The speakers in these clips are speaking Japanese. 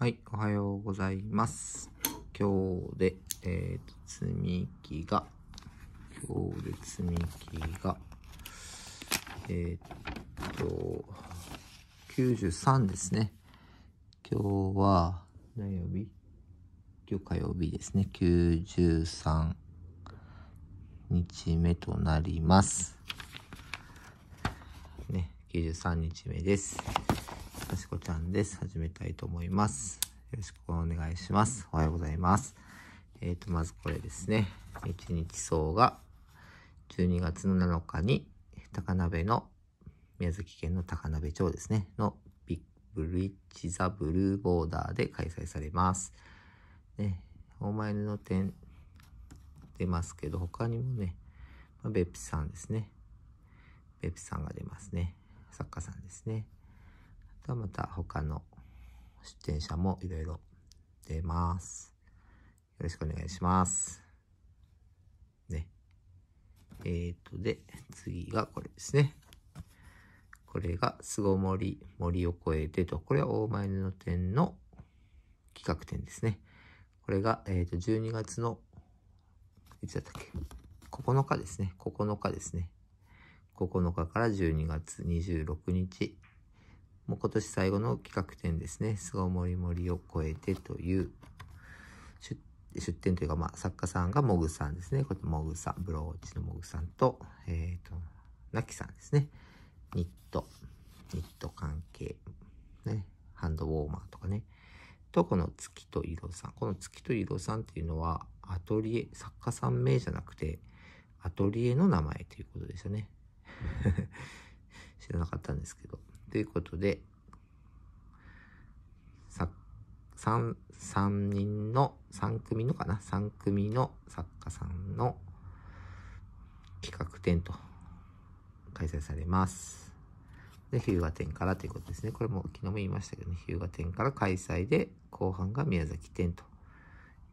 はい、おはようございます。今日で、えーと、積み木が、今日で積み木が、えー、っと、93ですね。今日は、何曜日今日火曜日ですね。93日目となります。ね、93日目です。としこちゃんです。始めたいと思います。よろしくお願いします。おはようございます。えっ、ー、と、まずこれですね。一日草が12月の7日に高鍋の宮崎県の高鍋町ですね。のビッグリッチザブルーボーダーで開催されます。ね、お前の点出ますけど、他にもね、まあ、ベップさんですね。ベップさんが出ますね。作家さんですね。とまた他の出店者もいろいろ出ます。よろしくお願いします。ね。えー、っと、で、次がこれですね。これが巣ごもり森を越えてと、これは大前の店の企画展ですね。これが、えっ、ー、と、12月の、いつだったっけ ?9 日ですね。9日ですね。9日から12月26日、もう今年最後の企画展ですね。巣ごもり森を越えてという出出展というか、まあ、作家さんがモグさんですね。これモグさん、ブローチのモグさんと、えっ、ー、と、ナキさんですね。ニット、ニット関係、ね、ハンドウォーマーとかね。と、この月と色さん。この月と色さんっていうのは、アトリエ、作家さん名じゃなくて、アトリエの名前ということですよね。知らなかったんですけど。ということで、3、3人の、3組のかな ?3 組の作家さんの企画展と開催されます。で、日向展からということですね。これも昨日も言いましたけどね、日向展から開催で、後半が宮崎展と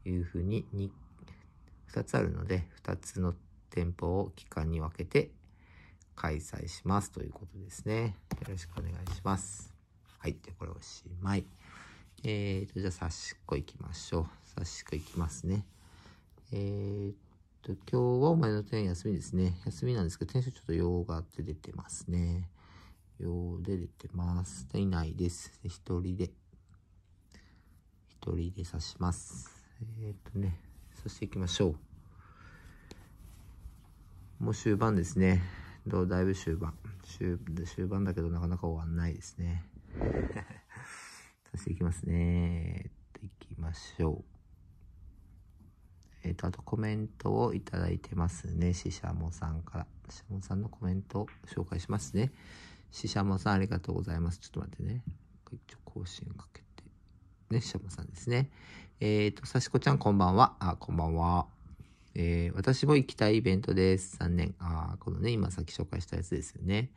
いうふうに 2, 2つあるので、2つの店舗を期間に分けて開催しますということですね。よろしくお願いします。はい。で、これおしまい。えーと、じゃあ、さしっこいきましょう。さしっこいきますね。えーと、今日はお前の店休みですね。休みなんですけど、店主ちょっと用があって出てますね。用で出てます。でいないです。一人で、一人で刺します。えーとね、刺していきましょう。もう終盤ですね。だいぶ終盤終。終盤だけどなかなか終わんないですね。さしていきますね。いきましょう。えっ、ー、と、あとコメントをいただいてますね。ししゃもさんから。ししゃもさんのコメントを紹介しますね。ししゃもさんありがとうございます。ちょっと待ってね。一応更新かけて。ね、ししゃもさんですね。えっ、ー、と、さしこちゃんこんばんは。あ、こんばんは。えー、私も行きたいイベントです。3年。ああ、このね、今さっき紹介したやつですよね。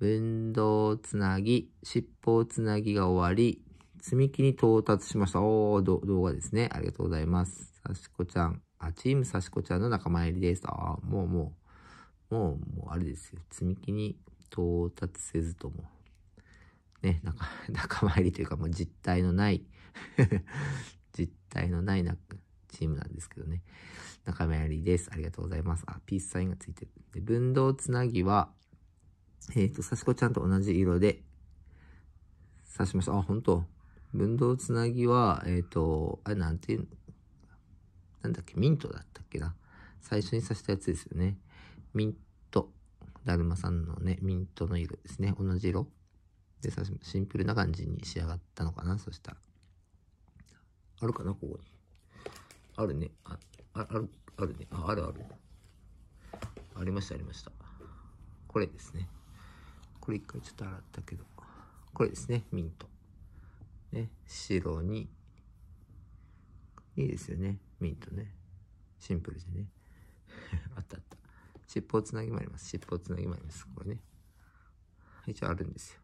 運動つなぎ、尻尾つなぎが終わり、積み木に到達しました。おー、動画ですね。ありがとうございます。さしこちゃん。あ、チームさしこちゃんの仲間入りです。ああ、もうもう、もう、もうあれですよ。積み木に到達せずとも。ね、仲、仲間入りというかもう実体のない 実体のないな、チームなんですけどね。中目りです。ありがとうございます。あ、ピースサインがついてる。で、分動つなぎは、えっ、ー、と、刺し子ちゃんと同じ色で刺しました。あ、本当分動つなぎは、えっ、ー、と、あれなんていうのなんだっけミントだったっけな最初に刺したやつですよね。ミント。だるまさんのね、ミントの色ですね。同じ色。で、刺しシンプルな感じに仕上がったのかなそしたら。あるかなここに。あるね。あ、ある、あるね。あ、あるある。ありました、ありました。これですね。これ一回ちょっと洗ったけど。これですね、ミント。ね、白に、いいですよね、ミントね。シンプルでね。あったあった。尻尾をつなぎもあります。尻尾をつなぎもあります。これね。一応あるんですよ。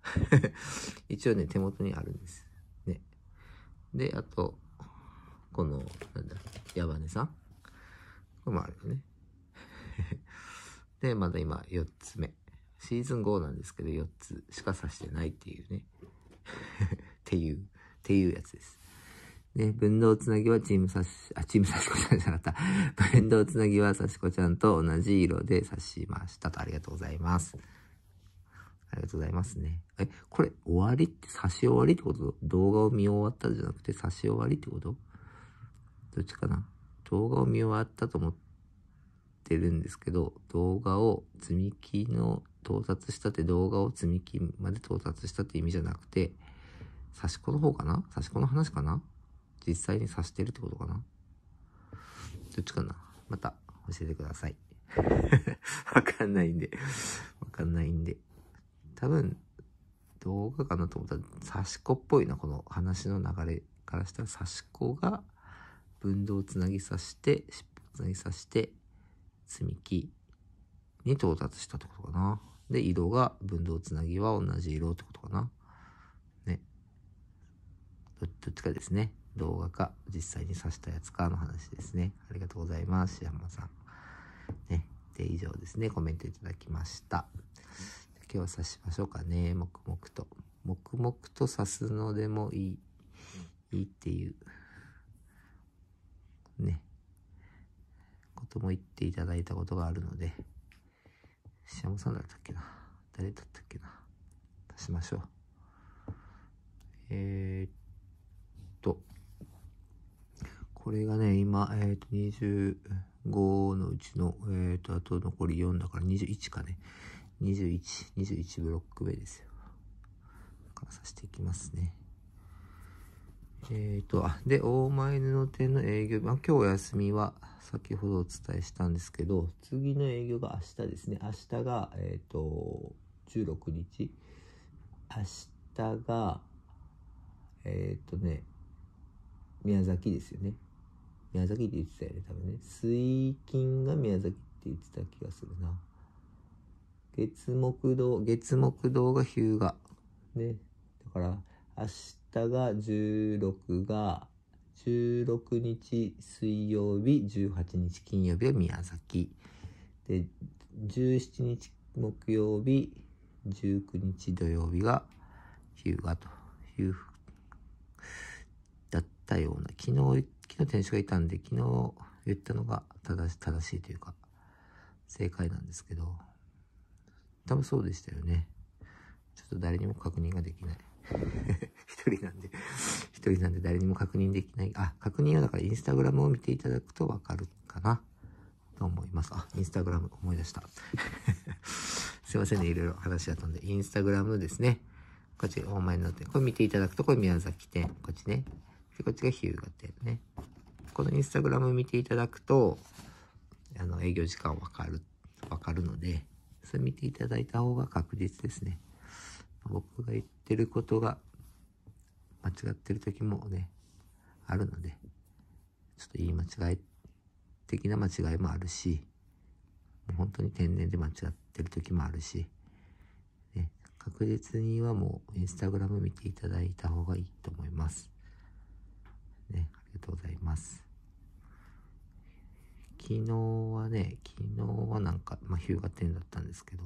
一応ね、手元にあるんです。ね。で、あと、この、なんだ、矢羽根さんこれもあるよね。で、まだ今4つ目。シーズン5なんですけど、4つしか指してないっていうね。っていう、っていうやつです。ね、分動つなぎはチームさし、あ、チームさしこちゃんじゃなかった。分動つなぎはさしこちゃんと同じ色で刺しましたと。ありがとうございます。ありがとうございますね。え、これ、終わりって、刺し終わりってこと動画を見終わったじゃなくて、刺し終わりってことどっちかな動画を見終わったと思ってるんですけど、動画を積み木の到達したって動画を積み木まで到達したって意味じゃなくて、差し子の方かな差し子の話かな実際に差してるってことかなどっちかなまた教えてください。わかんないんでわかんないんで。多分、動画かなと思ったら、刺し子っぽいな、この話の流れからしたら刺し子が分度をつなぎさして尻尾をつなぎさして積み木に到達したってことかな。で色が分動つなぎは同じ色ってことかな。ね。どっちかですね。動画か実際に刺したやつかの話ですね。ありがとうございます。山さん。ね。で以上ですね。コメントいただきました。今日は刺しましょうかね。黙々と。黙々と刺すのでもいい。いいっていう。とも言っていただいたことがあるので、シャモさんだったっけな誰だったっけな出しましょう。えー、っと、これがね、今、えー、っと、25のうちの、えー、っと、あと残り4だから21かね。21、21ブロック目ですよ。からさしていきますね。えっ、ー、と、あ、で、大前布店の営業まあ、今日お休みは先ほどお伝えしたんですけど、次の営業が明日ですね。明日が、えっ、ー、と、16日。明日が、えっ、ー、とね、宮崎ですよね。宮崎って言ってたよね、多分ね。水金が宮崎って言ってた気がするな。月木堂、月木堂が日向。ね。だから、明日が16が、16日水曜日、18日金曜日は宮崎。で、17日木曜日、19日土曜日が日向というだったような、昨日、昨日店主がいたんで、昨日言ったのが正し正しいというか、正解なんですけど、多分そうでしたよね。ちょっと誰にも確認ができない。一人なんで、一人なんで誰にも確認できない。あ、確認はだからインスタグラムを見ていただくとわかるかな。と思います。あ、インスタグラム思い出した。すいませんね、いろいろ話だったんで。インスタグラムですね。こっち、大前になって。これ見ていただくと、これ宮崎店。こっちね。で、こっちが日向店ね。このインスタグラム見ていただくと、あの、営業時間わかる、わかるので、それ見ていただいた方が確実ですね。僕が言ってることが間違ってる時もね、あるので、ちょっと言い間違い的な間違いもあるし、もう本当に天然で間違ってる時もあるし、ね、確実にはもうインスタグラム見ていただいた方がいいと思います。ね、ありがとうございます。昨日はね、昨日はなんか、まあ、日向店だったんですけど、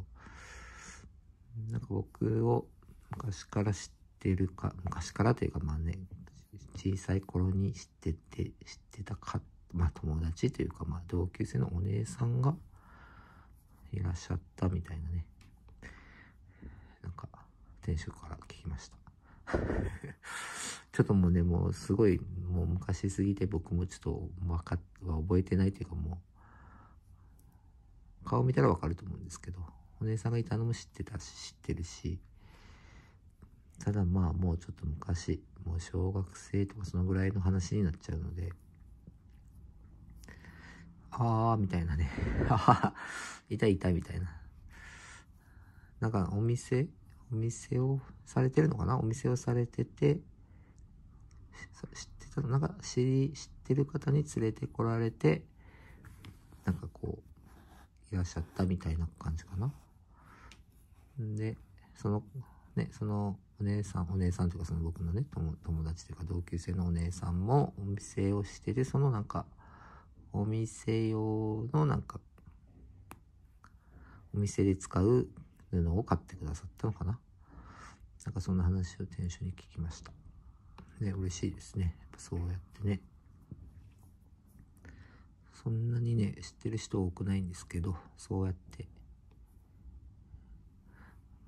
なんか僕を昔から知ってるか、昔からというかまあね、小さい頃に知ってて、知ってたか、まあ友達というかまあ同級生のお姉さんがいらっしゃったみたいなね、なんか、店職から聞きました。ちょっともうね、もうすごい、もう昔すぎて僕もちょっとわかは覚えてないというかもう、顔見たらわかると思うんですけど、お姉さんがいたのも知ってたし、知ってるし、ただまあもうちょっと昔、もう小学生とかそのぐらいの話になっちゃうので、あーみたいなね、あ いたいたみたいな。なんかお店お店をされてるのかなお店をされてて、知ってたのなんか知り、知ってる方に連れてこられて、なんかこう、いらっしゃったみたいな感じかな。で、その、ね、そのお姉さん、お姉さんというかその僕のね、友達というか同級生のお姉さんもお店をしてて、そのなんか、お店用のなんか、お店で使う布を買ってくださったのかな。なんかそんな話を店主に聞きました。ね、嬉しいですね。やっぱそうやってね。そんなにね、知ってる人多くないんですけど、そうやって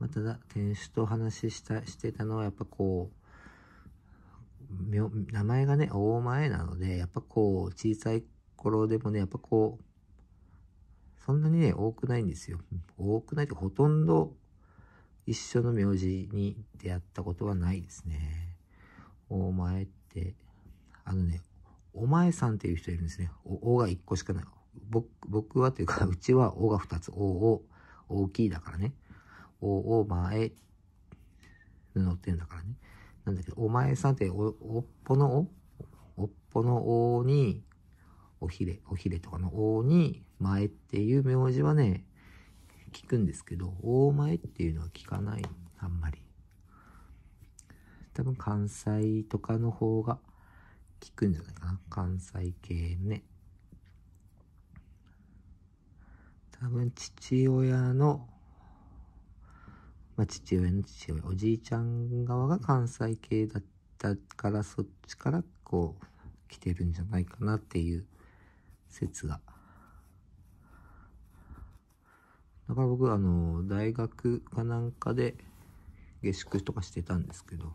まあ、ただ、店主とお話ししたしてたのは、やっぱこう、名前がね、大前なので、やっぱこう、小さい頃でもね、やっぱこう、そんなにね、多くないんですよ。多くないってほとんど一緒の名字に出会ったことはないですね。大前って、あのね、お前さんっていう人いるんですね。お、おが1個しかない。僕、僕はというか、うちはおが2つ、おを大きいだからね。お、お前、布ってんだからね。なんだけど、お前さんって、お、おっぽのおおっぽのおに、おひれ、おひれとかのおに、前っていう名字はね、聞くんですけど、お前っていうのは聞かない、あんまり。多分関西とかの方が聞くんじゃないかな。関西系ね。多分父親のまあ、父親の父親、おじいちゃん側が関西系だったから、そっちからこう、来てるんじゃないかなっていう説が。だから僕、あの、大学かなんかで下宿とかしてたんですけど、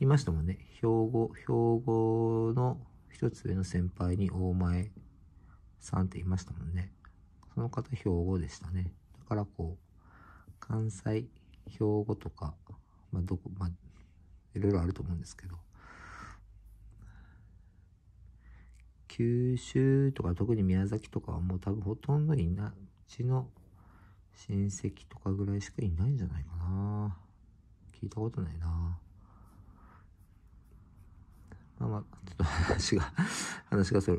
いましたもんね。兵庫、兵庫の一つ上の先輩に大前さんっていましたもんね。その方、兵庫でしたね。だからこう、関西標語とか、まあ、どこ、まあ、いろいろあると思うんですけど、九州とか特に宮崎とかはもう多分ほとんどいな、うちの親戚とかぐらいしかいないんじゃないかな。聞いたことないな。まあまあ、ちょっと話が、話がそれ、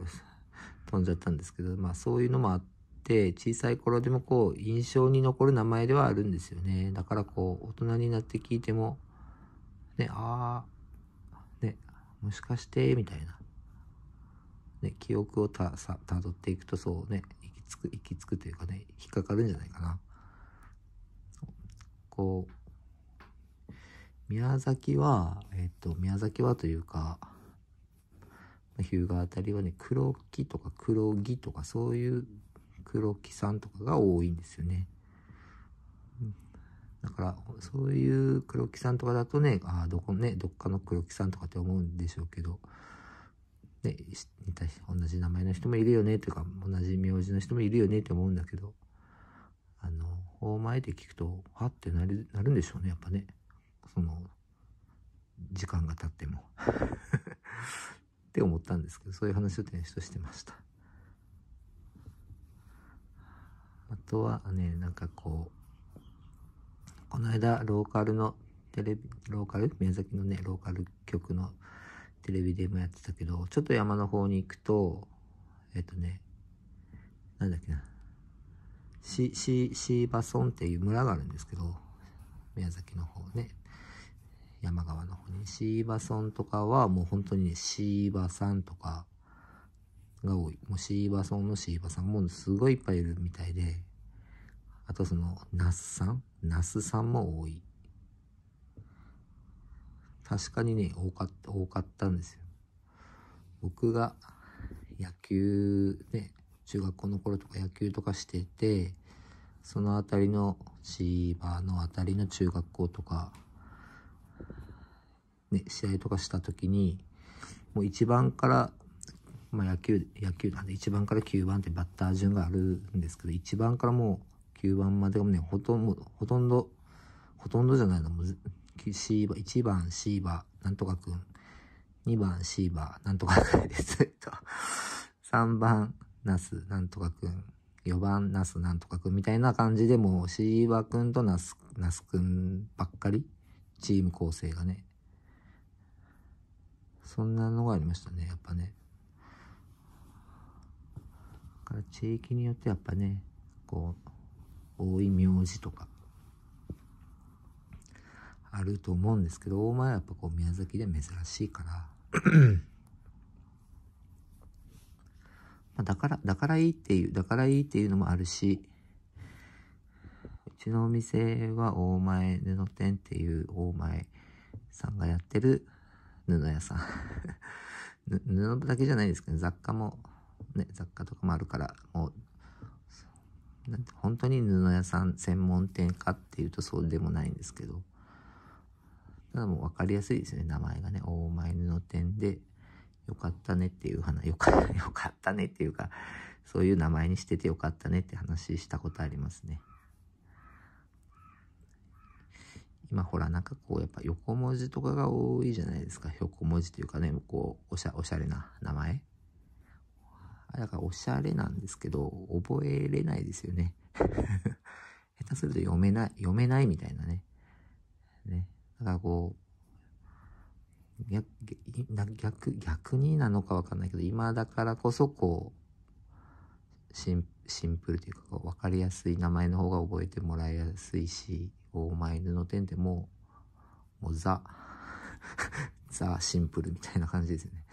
飛んじゃったんですけど、まあそういうのもあって、って小さい頃でもこう印象に残る名前ではあるんですよね。だからこう大人になって聞いても、ね、ああ、ね、もしかして、みたいな。ね、記憶をた、さ、っていくとそうね、行き着く、行き着くというかね、引っかかるんじゃないかな。こう、宮崎は、えっ、と、宮崎はというか、日向あたりはね、黒木とか黒木とかそういう黒木さんとかが多いんですよね。だから、そういう黒木さんとかだとね、ああ、どこね、どっかの黒木さんとかって思うんでしょうけど、ね、同じ名前の人もいるよねというか、同じ名字の人もいるよねって思うんだけど、あの、大前で聞くと、はってなる、なるんでしょうね、やっぱね。その、時間が経っても って思ったんですけど、そういう話をね、人してました。あとはね、なんかこう、この間、ローカルのテレビ、ローカル宮崎のね、ローカル局のテレビでもやってたけど、ちょっと山の方に行くと、えっとね、なんだっけな、シシシーバソンっていう村があるんですけど、宮崎の方ね、山側の方に、シーバソンとかはもう本当にシーバさんとか、が多い。もうシーバソンのシーバさんもすごいいっぱいいるみたいで、あとその、ナスさんナスさんも多い。確かにね、多かった、多かったんですよ。僕が野球ね、中学校の頃とか野球とかしてて、その辺りの、シーバーの辺りの中学校とか、ね、試合とかした時に、もう一番からまあ、野球、野球なんで1番から9番ってバッター順があるんですけど、1番からもう9番までがね、ほとんど、ほとんど、ほとんどじゃないの、もう、シーバ、1番シーバ、なんとかくん、2番シーバ、なんとかくんです。3 番、ナス、なんとかくん、4番、ナス、なんとかくんみたいな感じでもう、シーバくんとナス、ナスくんばっかり、チーム構成がね。そんなのがありましたね、やっぱね。から地域によってやっぱね、こう、多い名字とか、あると思うんですけど、大前はやっぱこう宮崎で珍しいから、まだから、だからいいっていう、だからいいっていうのもあるし、うちのお店は大前布店っていう大前さんがやってる布屋さん 布だけじゃないですけど、雑貨もね、雑貨とかもあるから、もう、本当に布屋さん専門店かっていうとそうでもないんですけど、ただもう分かりやすいですね、名前がね。大前布店で、よかったねっていう話、よかよかったねっていうか、そういう名前にしててよかったねって話したことありますね。今ほらなんかこうやっぱ横文字とかが多いじゃないですか横文字というかねこうおしゃおしゃれな名前からおしゃれなんですけど、覚えれないですよね。下手すると読めない、読めないみたいなね。ね。だからこう、逆、逆、逆になのかわかんないけど、今だからこそこう、シンシンプルというか、わかりやすい名前の方が覚えてもらいやすいし、お前の点ってもう、もうザ、ザシンプルみたいな感じですよね。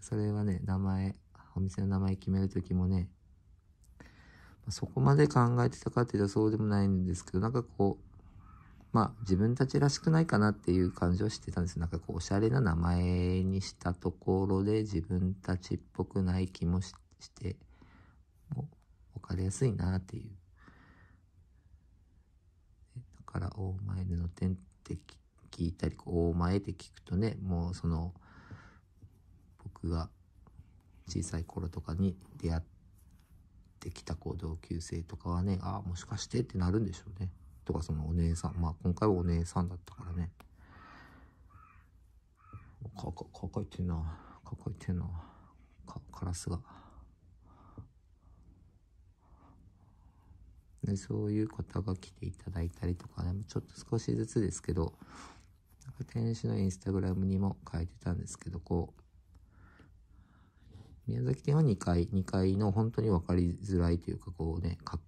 それはね、名前、お店の名前決める時もね、まそこまで考えてたかっていうとそうでもないんですけど、なんかこう、まあ自分たちらしくないかなっていう感じをしてたんです。なんかこうおしゃれな名前にしたところで自分たちっぽくない気もして、もう分かりやすいなっていう。だから大前での点って聞いたり、大前って聞くとね、もうその僕が小さい頃とかに出会ってきたこう同級生とかはね、ああ、もしかしてってなるんでしょうね。とかそのお姉さん、まあ今回はお姉さんだったからね。か、か、かかいてんな。かかいてんな。か、カラスが。でそういう方が来ていただいたりとかね、ちょっと少しずつですけど、天使のインスタグラムにも書いてたんですけど、こう、宮崎店は2階、2階の本当に分かりづらいというか、こうね、か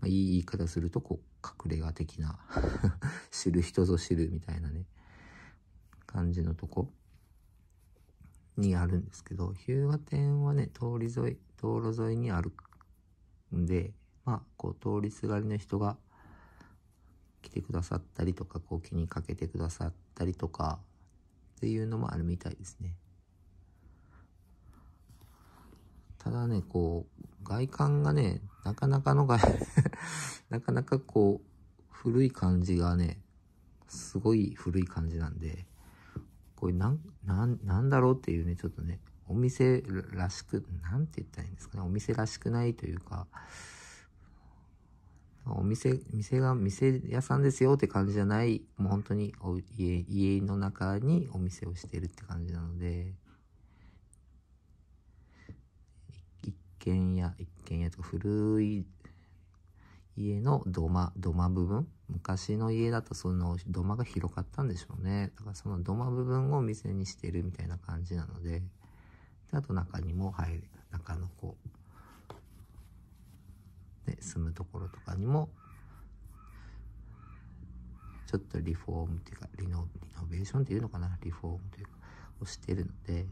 まあ、いい言い方すると、こう、隠れ家的な 知る人ぞ知るみたいなね、感じのとこにあるんですけど、日向店はね、通り沿い、道路沿いにあるんで、まあ、こう、通りすがりの人が来てくださったりとか、こう、気にかけてくださったりとか、っていうのもあるみたいですね。ただね、こう、外観がね、なかなかの外 なかなかこう、古い感じがね、すごい古い感じなんで、これなん、なん、なんだろうっていうね、ちょっとね、お店らしく、なんて言ったらいいんですかね、お店らしくないというか、お店、店が、店屋さんですよって感じじゃない、もう本当にお家、家の中にお店をしてるって感じなので、軒家、一軒家とか古い家の土間、土間部分昔の家だとその土間が広かったんでしょうね。だからその土間部分を店にしてるみたいな感じなので、であと中にも入る、中のこう、で、住むところとかにも、ちょっとリフォームっていうか、リノリノベーションっていうのかなリフォームというか、をしてるので、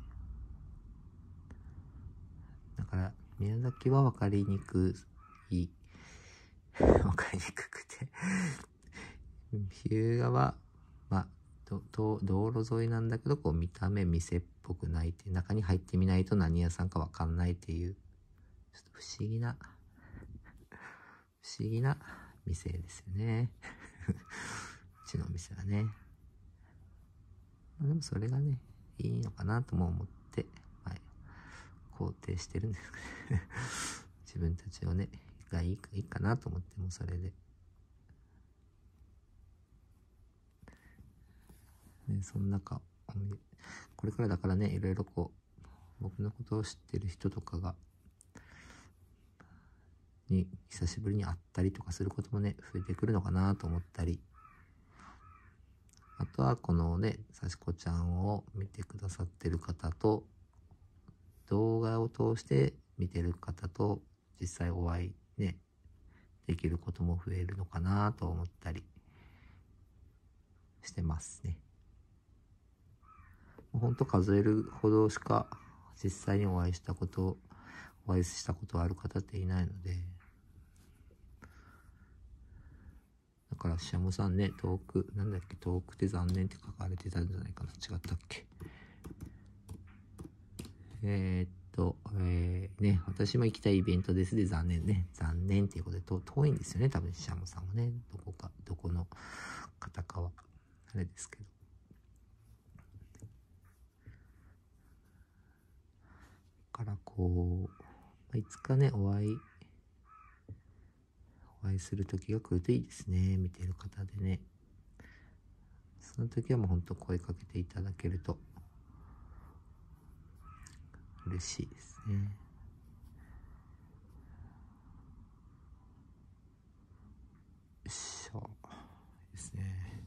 だから、宮崎は分かりにくい。分 かりにくくて日向は、まあ、道路沿いなんだけど、こう見た目店っぽくないって中に入ってみないと何屋さんかわかんないっていう、ちょっと不思議な、不思議な店ですよね。うちのお店はね。でもそれがね、いいのかなとも思って。肯定してるんです 自分たちをね、がいいいいかなと思ってもそれで。ね、そん中、これからだからね、いろいろこう、僕のことを知ってる人とかが、に久しぶりに会ったりとかすることもね、増えてくるのかなと思ったり、あとはこのね、さしこちゃんを見てくださってる方と、動画を通して見てる方と実際お会いね、できることも増えるのかなと思ったりしてますね。ほんと数えるほどしか実際にお会いしたこと、お会いしたことある方っていないので、だから、シャモさんね、遠く、なんだっけ、遠くて残念って書かれてたんじゃないかな。違ったっけ。えー、っと、えー、ね、私も行きたいイベントですで残念ね。残念っていうことで、と遠いんですよね。多分、シャムさんもね。どこか、どこの方かは、あれですけど。からこう、いつかね、お会い、お会いする時が来るといいですね。見てる方でね。その時はもうほんと声かけていただけると嬉しいですね。よっしゃ。ですね。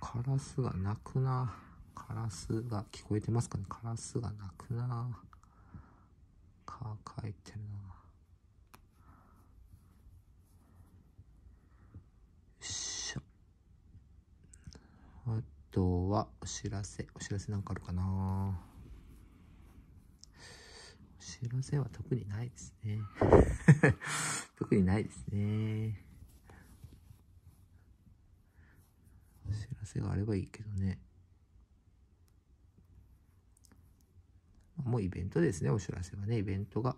カラスが鳴くな。カラスが聞こえてますかねカラスが鳴くな。か、かいてるな。とは、お知らせ、お知らせなんかあるかなお知らせは特にないですね。特にないですね。お知らせがあればいいけどね。もうイベントですね、お知らせはね、イベントが。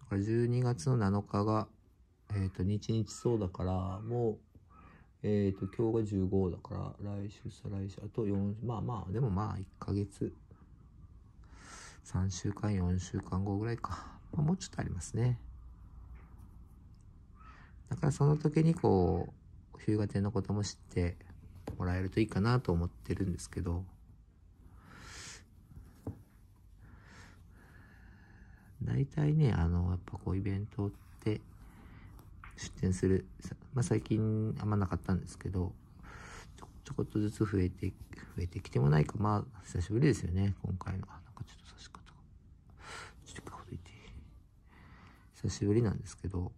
だから12月の7日が、えっ、ー、と、日日そうだから、もう、えっ、ー、と、今日が15だから、来週、再来週、あと4、まあまあ、でもまあ、1ヶ月、3週間、4週間後ぐらいか。まあ、もうちょっとありますね。だからその時にこう、日向天のことも知ってもらえるといいかなと思ってるんですけど、大体ね、あの、やっぱこうイベントって、出店する、まあ、最近あんまなかったんですけど、ちょちょこっとずつ増えて、増えてきてもないか、まあ、久しぶりですよね、今回の。なんかちょっと差し方が、ちょっとほどいて。久しぶりなんですけど、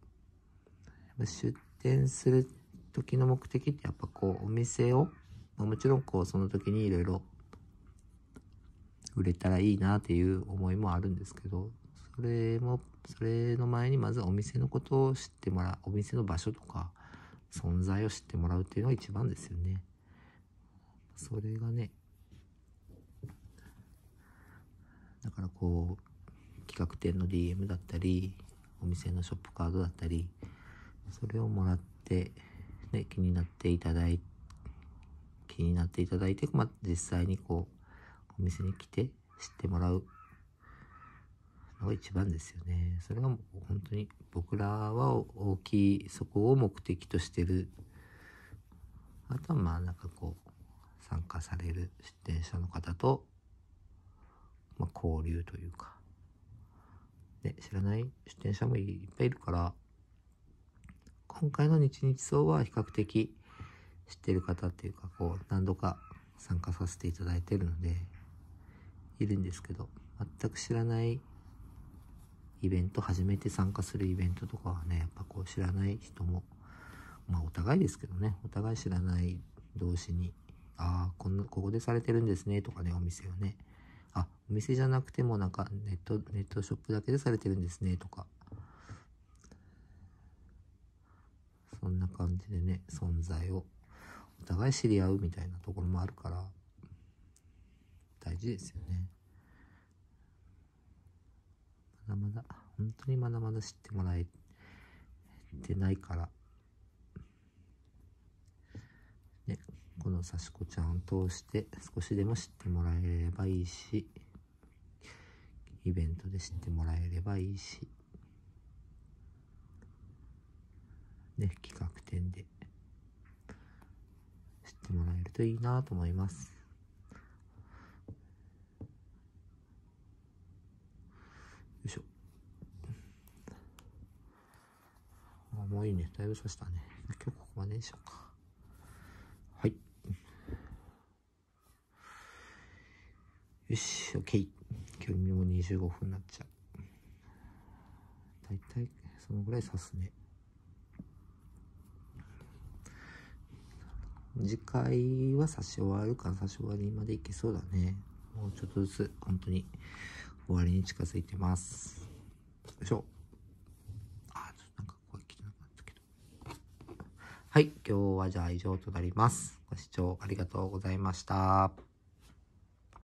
出店する時の目的ってやっぱこう、お店を、まあ、もちろんこう、その時にいろいろ売れたらいいなっていう思いもあるんですけど、それも、それの前にまずお店のことを知ってもらう、お店の場所とか、存在を知ってもらうっていうのが一番ですよね。それがね、だからこう、企画展の DM だったり、お店のショップカードだったり、それをもらって、ね、気になっていただいて、気になっていただいて、まあ、実際にこう、お店に来て知ってもらうが一番ですよね。それが本当に僕らは大きい、そこを目的としてる。あとはまあなんかこう、参加される出店者の方と、まあ、交流というか。ね、知らない出店者もいっぱいいるから、今回の日日葬は比較的知ってる方っていうか、こう、何度か参加させていただいてるので、いるんですけど、全く知らないイベント、初めて参加するイベントとかはね、やっぱこう知らない人も、まあお互いですけどね、お互い知らない同士に、ああ、こんな、ここでされてるんですね、とかね、お店をね、あ、お店じゃなくてもなんかネット、ネットショップだけでされてるんですね、とか、そんな感じでね、存在をお互い知り合うみたいなところもあるから、大事ですよね。だまだ、本当にまだまだ知ってもらえてないから、ね、このさしこちゃんを通して少しでも知ってもらえればいいし、イベントで知ってもらえればいいし、ね、企画展で知ってもらえるといいなと思います。もういいね。だいぶしましたね。今日ここまでにしようか。はい。よし、OK。今日も25分になっちゃう。大体、そのぐらい刺すね。次回は差し終わるか差し終わりまでいけそうだね。もうちょっとずつ、本当に終わりに近づいてます。よいしょ。はい、今日はじゃあ以上となります。ご視聴ありがとうございました。